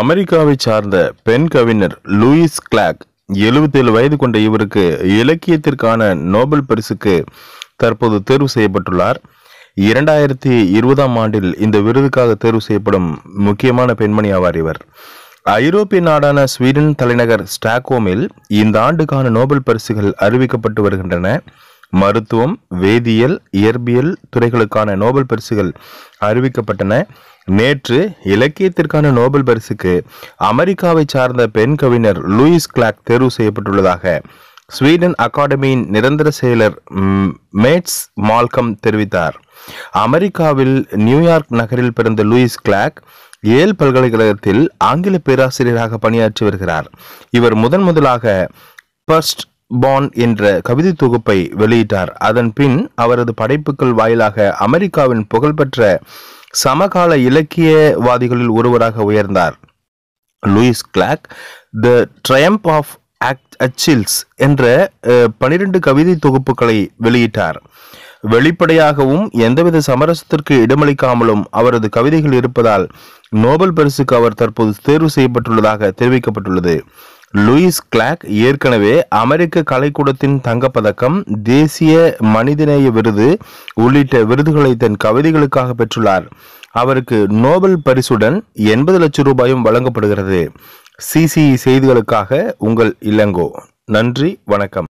அமெரிக்காவை சார்ந்த பெண் கவிஞர் லூயிஸ் கிளாக் எழுபத்தேழு வயது கொண்ட இவருக்கு இலக்கியத்திற்கான நோபல் பரிசுக்கு தற்போது தேர்வு செய்யப்பட்டுள்ளார் இரண்டாயிரத்தி இருபதாம் ஆண்டில் இந்த விருதுக்காக தேர்வு செய்யப்படும் முக்கியமான பெண்மணி ஆவார் இவர் ஐரோப்பிய நாடான ஸ்வீடன் தலைநகர் ஸ்டாக்ஹோமில் இந்த ஆண்டுக்கான நோபல் பரிசுகள் அறிவிக்கப்பட்டு வருகின்றன மருத்துவம் வேதியியல் இயற்பியல் துறைகளுக்கான நோபல் பரிசுகள் அறிவிக்கப்பட்டன நேற்று இலக்கியத்திற்கான நோபல் பரிசுக்கு அமெரிக்காவை சார்ந்த பெண் கவிஞர் லூயிஸ் கிளாக் தேர்வு செய்யப்பட்டுள்ளதாக ஸ்வீடன் அகாடமியின் நிரந்தர செயலர் மேட்ஸ் மால்கம் தெரிவித்தார் அமெரிக்காவில் நியூயார்க் நகரில் பிறந்த லூயிஸ் கிளாக் ஏல் பல்கலைக்கழகத்தில் ஆங்கில பேராசிரியராக பணியாற்றி வருகிறார் இவர் முதன் முதலாக பர்ஸ்ட் பான் என்ற கவிதை தொகுப்பை வெளியிட்டார் அதன் பின் அவரது படைப்புகள் வாயிலாக அமெரிக்காவின் புகழ்பெற்ற சமகால இலக்கியவாதிகளில் ஒருவராக உயர்ந்தார் Louise Gluck the triumph of Achilles என்ற பனிரெண்டு கவிதை தொகுப்புகளை வெளியிட்டார் வெளிப்படையாகவும் எந்தவித சமரசத்திற்கு இடமளிக்காமலும் அவரது கவிதைகள் இருப்பதால் நோபல் பரிசுக்கு அவர் தற்போது தேர்வு செய்யப்பட்டுள்ளதாக தெரிவிக்கப்பட்டுள்ளது லூயிஸ் கிளாக் ஏற்கனவே அமெரிக்க கலைக்கூடத்தின் தங்கப்பதக்கம் தேசிய மனிதநேய விருது உள்ளிட்ட விருதுகளை தன் கவிதைகளுக்காக பெற்றுள்ளார் அவருக்கு நோபல் பரிசுடன் எண்பது லட்சம் ரூபாயும் வழங்கப்படுகிறது சிசிஇ செய்திகளுக்காக உங்கள் இளங்கோ நன்றி வணக்கம்